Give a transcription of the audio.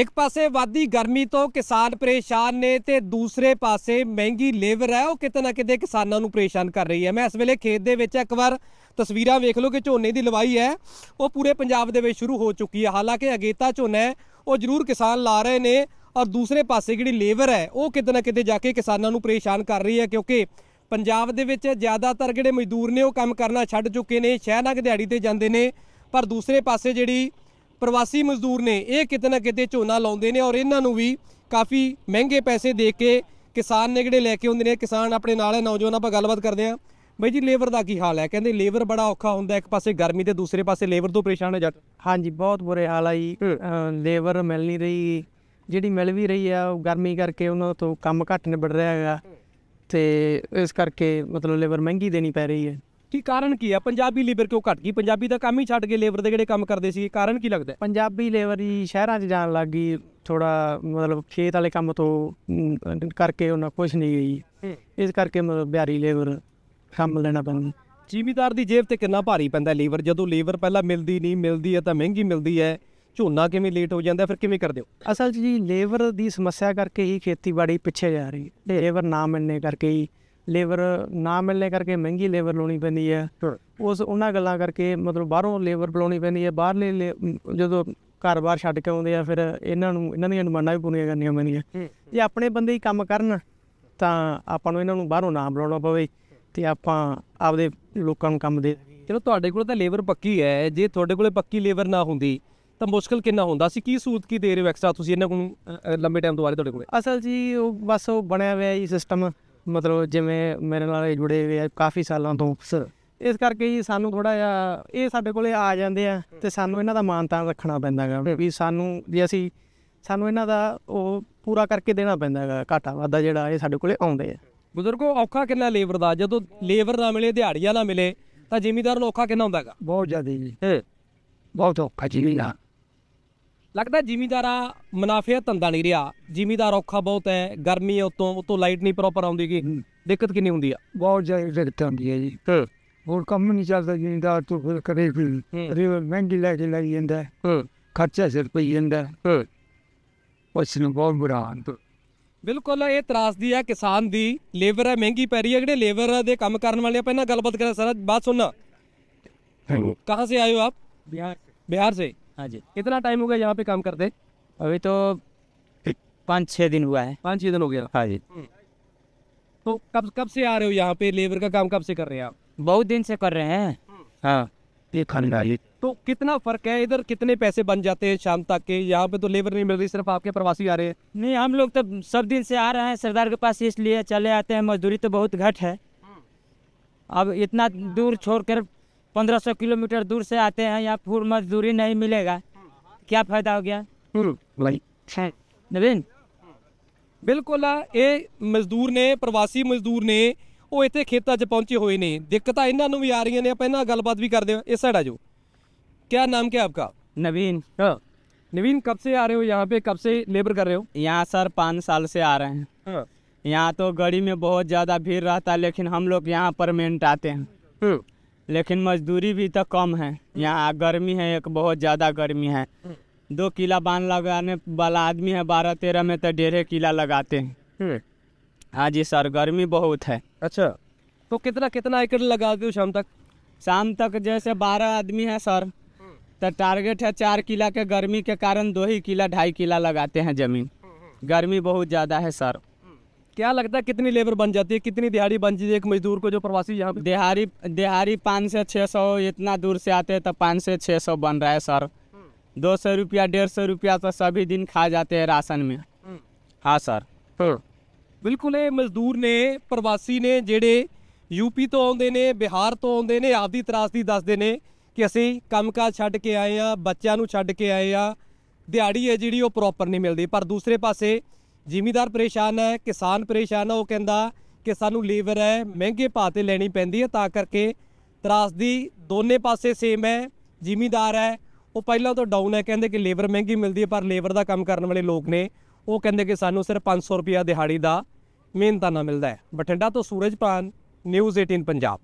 ਇੱਕ ਪਾਸੇ ਵਾਦੀ ਗਰਮੀ ਤੋਂ ਕਿਸਾਨ ਪਰੇਸ਼ਾਨ ਨੇ ਤੇ ਦੂਸਰੇ ਪਾਸੇ ਮਹਿੰਗੀ ਲੇਬਰ ਹੈ ਉਹ ਕਿਤੇ ਨਾ ਕਿਤੇ ਕਿਸਾਨਾਂ ਨੂੰ ਪਰੇਸ਼ਾਨ ਕਰ ਰਹੀ ਹੈ ਮੈਂ ਇਸ ਵੇਲੇ ਖੇਤ ਦੇ ਵਿੱਚ ਇੱਕ ਵਾਰ ਤਸਵੀਰਾਂ ਵੇਖ ਲਓ ਕਿ ਝੋਨੇ ਦੀ ਲਵਾਈ ਹੈ ਉਹ ਪੂਰੇ ਪੰਜਾਬ ਦੇ ਵਿੱਚ ਸ਼ੁਰੂ ਹੋ ਚੁੱਕੀ ਹੈ ਹਾਲਾਂਕਿ ਅਗੇਤਾ ਝੋਨਾ ਉਹ ਜ਼ਰੂਰ ਕਿਸਾਨ ਲਾ ਰਹੇ ਨੇ ਔਰ ਦੂਸਰੇ ਪਾਸੇ ਜਿਹੜੀ ਲੇਬਰ ਹੈ ਉਹ ਕਿਤੇ ਨਾ ਕਿਤੇ ਜਾ ਕੇ ਕਿਸਾਨਾਂ ਨੂੰ ਪਰੇਸ਼ਾਨ ਕਰ ਰਹੀ ਹੈ ਕਿਉਂਕਿ ਪੰਜਾਬ ਦੇ ਵਿੱਚ ਜ਼ਿਆਦਾਤਰ ਜਿਹੜੇ ਮਜ਼ਦੂਰ ਨੇ ਉਹ ਕੰਮ ਕਰਨਾ ਛੱਡ ਚੁੱਕੇ ਨੇ ਸ਼ਹਿਰਾਂ ਨਾਲ ਦਿਹਾੜੀ ਤੇ ਜਾਂਦੇ ਨੇ ਪਰ ਦੂਸਰੇ ਪਾਸੇ ਜਿਹੜੀ ਪ੍ਰਵਾਸੀ ਮਜ਼ਦੂਰ ਨੇ ਇਹ ਕਿਤੇ ਨਾ ਕਿਤੇ ਝੋਨਾ ਲਾਉਂਦੇ ਨੇ ਔਰ ਇਹਨਾਂ ਨੂੰ ਵੀ ਕਾਫੀ ਮਹਿੰਗੇ ਪੈਸੇ ਦੇ ਕੇ ਕਿਸਾਨ ਨੇ ਜਿਹੜੇ ਲੈ ਕੇ ਹੁੰਦੇ ਨੇ ਕਿਸਾਨ ਆਪਣੇ ਨਾਲ ਨੌਜਵਾਨਾਂ ਆਪਾਂ ਗੱਲਬਾਤ ਕਰਦੇ ਆਂ ਬਈ ਜੀ ਲੇਬਰ ਦਾ ਕੀ ਹਾਲ ਹੈ ਕਹਿੰਦੇ ਲੇਬਰ ਬੜਾ ਔਖਾ ਹੁੰਦਾ ਇੱਕ ਪਾਸੇ ਗਰਮੀ ਤੇ ਦੂਸਰੇ ਪਾਸੇ ਲੇਬਰ ਤੋਂ ਪਰੇਸ਼ਾਨ ਹੈ ਜੱਟ ਹਾਂਜੀ ਬਹੁਤ ਬੁਰੇ ਹਾਲ ਆ ਜੀ ਲੇਬਰ ਮਿਲ ਨਹੀਂ ਰਹੀ ਜਿਹੜੀ ਮਿਲ ਵੀ ਰਹੀ ਆ ਉਹ ਗਰਮੀ ਕਰਕੇ ਉਹਨਾਂ ਤੋਂ ਕੰਮ ਘੱਟ ਨਿਬੜ ਰਿਹਾ ਹੈਗਾ ਤੇ ਇਸ ਕਰਕੇ ਮਤਲਬ ਲੇਬਰ ਮਹਿੰਗੀ ਦੇਣੀ ਪੈ ਰਹੀ ਹੈ ਕੀ ਕਾਰਨ ਕੀ ਹੈ ਪੰਜਾਬੀ ਲੇਬਰ ਕਿਉਂ ਘਟ ਗਈ ਪੰਜਾਬੀ ਦਾ ਕੰਮ ਹੀ ਛੱਡ ਕੇ ਲੇਬਰ ਦੇ ਜਿਹੜੇ ਕੰਮ ਕਰਦੇ ਸੀ ਕਾਰਨ ਕੀ ਲੱਗਦਾ ਪੰਜਾਬੀ ਲੇਬਰ ਹੀ ਸ਼ਹਿਰਾਂ 'ਚ ਜਾਣ ਲੱਗ ਗਈ ਥੋੜਾ ਮਤਲਬ ਖੇਤ ਵਾਲੇ ਕੰਮ ਤੋਂ ਕਰਕੇ ਉਹਨਾਂ ਕੁਝ ਨਹੀਂ ਗਈ ਇਸ ਕਰਕੇ ਮਤਲਬ ਬਿਹਾਰੀ ਲੇਬਰ ਕੰਮ ਲੈਣਾ ਪੈਂਦਾ ਜ਼ਿਮੀਦਾਰ ਦੀ ਜੇਬ ਤੇ ਕਿੰਨਾ ਭਾਰੀ ਪੈਂਦਾ ਲੇਬਰ ਜਦੋਂ ਲੇਬਰ ਪਹਿਲਾਂ ਮਿਲਦੀ ਨਹੀਂ ਮਿਲਦੀ ਹੈ ਤਾਂ ਮਹਿੰਗੀ ਮਿਲਦੀ ਹੈ ਝੋਨਾ ਕਿਵੇਂ ਲੇਟ ਹੋ ਜਾਂਦਾ ਫਿਰ ਕਿਵੇਂ ਕਰਦੇ ਹੋ ਅਸਲ 'ਚ ਜੀ ਲੇਬਰ ਦੀ ਸਮੱਸਿਆ ਕਰਕੇ ਹੀ ਖੇਤੀਬਾੜੀ ਪਿੱਛੇ ਜਾ ਰਹੀ ਹੈ ਲੇਬਰ ਨਾ ਮਿਲਨੇ ਕਰਕੇ ਹੀ ਲੇਬਰ ਨਾ ਮਿਲਨੇ ਕਰਕੇ ਮਹਿੰਗੀ ਲੇਬਰ ਲਾਉਣੀ ਪੈਂਦੀ ਹੈ ਉਸ ਉਹਨਾਂ ਗੱਲਾਂ ਕਰਕੇ ਮਤਲਬ ਬਾਹਰੋਂ ਲੇਬਰ ਬੁਲਾਉਣੀ ਪੈਂਦੀ ਹੈ ਬਾਹਰਲੇ ਜਦੋਂ ਘਰ-ਬਾਰ ਛੱਡ ਕੇ ਆਉਂਦੇ ਆ ਫਿਰ ਇਹਨਾਂ ਨੂੰ ਇਹਨਾਂ ਦੀਆਂ ਡਿਮਾਂਡਾਂ ਵੀ ਪੂਰੀਆਂ ਕਰਨੀਆਂ ਪੈਂਦੀਆਂ ਜੇ ਆਪਣੇ ਬੰਦੇ ਹੀ ਕੰਮ ਕਰਨ ਤਾਂ ਆਪਾਂ ਨੂੰ ਇਹਨਾਂ ਨੂੰ ਬਾਹਰੋਂ ਨਾ ਬੁਲਾਉਣਾ ਪਵੇ ਤੇ ਆਪਾਂ ਆਪਦੇ ਲੋਕਾਂ ਨੂੰ ਕੰਮ ਦੇ ਚਲੋ ਤੁਹਾਡੇ ਕੋਲ ਤਾਂ ਲੇਬਰ ਪੱਕੀ ਹੈ ਜੇ ਤੁਹਾਡੇ ਕੋਲੇ ਪੱਕੀ ਲੇਬਰ ਨਾ ਹੁੰਦੀ ਤਾਂ ਮੁਸ਼ਕਲ ਕਿੰਨਾ ਹੁੰਦਾ ਸੀ ਕੀ ਸੂਤ ਕੀ ਦੇ ਰਹੇ ਹੋ ਐਕਸਟਰਾ ਤੁਸੀਂ ਇਹਨਾਂ ਨੂੰ ਲੰਬੇ ਟਾਈਮ ਤੋਂ ਆ ਰਹੇ ਤੁਹਾਡੇ ਕੋਲ ਅਸਲ ਜੀ ਉਹ ਬਸ ਉਹ ਬਣਿਆ ਹੋਇਆ ਜੀ ਸਿਸਟਮ ਮਤਲਬ ਜਿਵੇਂ ਮੇਰੇ ਨਾਲ ਜੁੜੇ ਹੋਏ ਆ ਕਾਫੀ ਸਾਲਾਂ ਤੋਂ ਸਰ ਇਸ ਕਰਕੇ ਜੀ ਸਾਨੂੰ ਥੋੜਾ ਜਿਹਾ ਇਹ ਸਾਡੇ ਕੋਲੇ ਆ ਜਾਂਦੇ ਆ ਤੇ ਸਾਨੂੰ ਇਹਨਾਂ ਦਾ ਮਾਨਤਾ ਰੱਖਣਾ ਪੈਂਦਾਗਾ ਵੀ ਸਾਨੂੰ ਜੇ ਅਸੀਂ ਸਾਨੂੰ ਇਹਨਾਂ ਦਾ ਉਹ ਪੂਰਾ ਕਰਕੇ ਦੇਣਾ ਪੈਂਦਾਗਾ ਘਾਟਾ ਵਾਧਾ ਜਿਹੜਾ ਇਹ ਸਾਡੇ ਕੋਲੇ ਆਉਂਦੇ ਆ ਬਜ਼ੁਰਗੋ ਔਖਾ ਕਿੰਨਾ ਲੇਬਰ ਦਾ ਜਦੋਂ ਲੇਬਰ ਨਾ ਮਿਲੇ ਦਿਹਾੜੀਆਂ ਨਾ ਮਿਲੇ ਤਾਂ ਜ਼ਿਮੀਦਾਰ ਨੂੰ ਔਖਾ ਕਿੰਨਾ ਹੁੰਦਾਗਾ ਬਹੁਤ ਜ਼ਿਆਦਾ ਜੀ ਬਹੁਤ ਔਖਾ ਜੀ ਨਾ ਲੱਗਦਾ ਜ਼ਿਮੀਦਾਰਾ ਮੁਨਾਫਾ ਧੰਦਾ ਨਹੀਂ ਰਿਹਾ ਜ਼ਿਮੀਦਾਰ ਔਖਾ ਬਹੁਤ ਹੈ ਗਰਮੀ ਉਤੋਂ ਉਤੋਂ ਲਾਈਟ ਨਹੀਂ ਪ੍ਰੋਪਰ ਆਉਂਦੀ ਕਿ ਦਿੱਕਤ ਕਿੰਨੀ ਹੁੰਦੀ ਆ ਬਹੁਤ ਜ਼ਿਆਦਾ ਦਿੱਕਤ ਆਉਂਦੀ ਹੈ ਜੀ ਹੋਰ ਕੰਮ ਨਹੀਂ ਚੱਲਦਾ ਜ਼ਿਮੀਦਾਰ ਤੋਂ ਫਿਰ ਕਰੇ ਫਿਰ ਰਿਵਰ ਮਹਿੰਗੀ ਲੈ ਕੇ ਲਈ ਜਾਂਦਾ ਖਰਚਾ ਸਿਰ ਪਈ ਜਾਂਦਾ ਉਸ ਨੂੰ ਬਹੁਤ ਬੁਰਾ ਹਾਲ ਬਿਲਕੁਲ ਇਹ ਤਰਾਸਦੀ ਹੈ ਕਿਸਾਨ ਦੀ ਲੇਬਰ ਹੈ ਮਹਿੰਗੀ ਪੈ ਰਹੀ ਹੈ ਜਿਹੜੇ ਲੇਬਰ ਦੇ ਕੰਮ ਕਰਨ ਵਾਲੇ ਆਪਾਂ ਇਹਨਾਂ ਗੱਲਬਾਤ ਕਰਾਂ ਸਾਰਾ ਬਾਤ ਸੁਣਨਾ ਕਹਾਂ ਸੇ ਆਏ ਹੋ ਆਪ ਬਿਹਾਰ ਬਿਹਾਰ ਸੇ हाँ जी कितना टाइम हो गया यहाँ पे काम करते अभी तो पाँच छः दिन हुआ है पाँच छः दिन हो गया हाँ जी हम्म। तो कब कब से आ रहे हो यहाँ पे लेबर का काम कब से कर रहे हैं आप बहुत दिन से कर रहे हैं हम्म। हाँ तो कितना फर्क है इधर कितने पैसे बन जाते हैं शाम तक के यहाँ पे तो लेबर नहीं मिल रही सिर्फ आपके प्रवासी आ रहे हैं नहीं हम लोग तो सब दिन से आ रहे हैं सरदार के पास इसलिए चले आते हैं मजदूरी तो बहुत घट है हम्म। अब इतना दूर छोड़कर पंद्रह किलोमीटर दूर से आते हैं यहाँ फूल मजदूरी नहीं मिलेगा क्या फायदा हो गया नवीन बिल्कुल ये मजदूर ने प्रवासी मजदूर ने वो इतने खेत च पहुंचे हुए ने दिक्कत इन्हों भी आ रही ने ਰਹੀਆਂ ਨੇ ਆਪਾਂ ਇਹਨਾਂ ਨਾਲ ਗੱਲਬਾਤ ਵੀ ਕਰਦੇ क्या नाम क्या आपका नवीन हाँ। नवीन कब से आ रहे हो यहाँ पे कब से लेबर कर रहे हो यहाँ सर पाँच साल से आ रहे हैं हाँ। यहाँ तो गड़ी में बहुत ज़्यादा भीड़ रहता है लेकिन हम लोग यहाँ परमानेंट आते हैं हाँ। लेकिन मजदूरी भी तो कम है यहाँ गर्मी है एक बहुत ज़्यादा गर्मी है दो किला बांध लगाने वाला आदमी है बारह तेरह में तो डेढ़े किला लगाते हैं हम्म। हाँ जी सर गर्मी बहुत है अच्छा तो कितना कितना एकड़ लगाते हो शाम तक शाम तक जैसे बारह आदमी है सर तो टारगेट है चार किला के गर्मी के कारण दो ही किला ढाई किला लगाते हैं ज़मीन गर्मी बहुत ज़्यादा है सर क्या लगता है कितनी लेबर बन जाती है कितनी दिहाड़ी बन जाती है एक मजदूर को जो प्रवासी यहाँ दिहाड़ी दिहाड़ी पाँच से छः सौ इतना दूर से आते हैं तो पाँच से छः सौ बन रहा है सर हम्म। दो सौ रुपया डेढ़ सौ रुपया तो सभी दिन खा जाते हैं राशन में हम्म। हाँ सर हाँ। बिल्कुल ਇਹ ਮਜ਼ਦੂਰ ਨੇ ਪ੍ਰਵਾਸੀ ਨੇ ਜਿਹੜੇ ਯੂਪੀ ਤੋਂ ਆਉਂਦੇ ਨੇ ਬਿਹਾਰ ਤੋਂ ਆਉਂਦੇ ਨੇ ਆਪਦੀ ਤਰਾਸਦੀ दसते हैं कि ਅਸੀਂ ਕੰਮਕਾਰ काज छड़ के आए ਬੱਚਿਆਂ हाँ, बच्चों छड़ के आए ਆ हाँ। दिहाड़ी है जी ਉਹ नहीं मिलती पर दूसरे ਦੂਸਰੇ ਜ਼ਿਮੀਦਾਰ ਪਰੇਸ਼ਾਨ ਹੈ ਕਿਸਾਨ ਪਰੇਸ਼ਾਨ ਹੈ ਉਹ ਕਹਿੰਦਾ ਕਿ ਸਾਨੂੰ ਲੇਬਰ ਹੈ ਮਹਿੰਗੇ ਭਾਅ ਤੇ ਲੈਣੀ ਪੈਂਦੀ ਹੈ ਤਾਂ ਕਰਕੇ ਤਰਾਸਦੀ ਦੋਨੇ ਪਾਸੇ ਸੇਮ ਹੈ ਜ਼ਿਮੀਦਾਰ ਹੈ ਉਹ ਪਹਿਲਾਂ ਤੋਂ ਡਾਊਨ ਹੈ ਕਹਿੰਦੇ ਕਿ ਲੇਬਰ ਮਹਿੰਗੀ ਮਿਲਦੀ ਹੈ ਪਰ ਲੇਬਰ ਦਾ ਕੰਮ ਕਰਨ ਵਾਲੇ ਲੋਕ ਨੇ ਉਹ ਕਹਿੰਦੇ ਕਿ ਸਾਨੂੰ ਸਿਰਫ 500 ਰੁਪਿਆ ਦਿਹਾੜੀ ਦਾ ਮਿਹਨਤਾਨਾ ਮਿਲਦਾ ਹੈ ਬਠਿੰਡਾ ਤੋਂ ਸੂਰਜਪਾਨ ਨਿਊਜ਼ 18 ਪੰਜਾਬ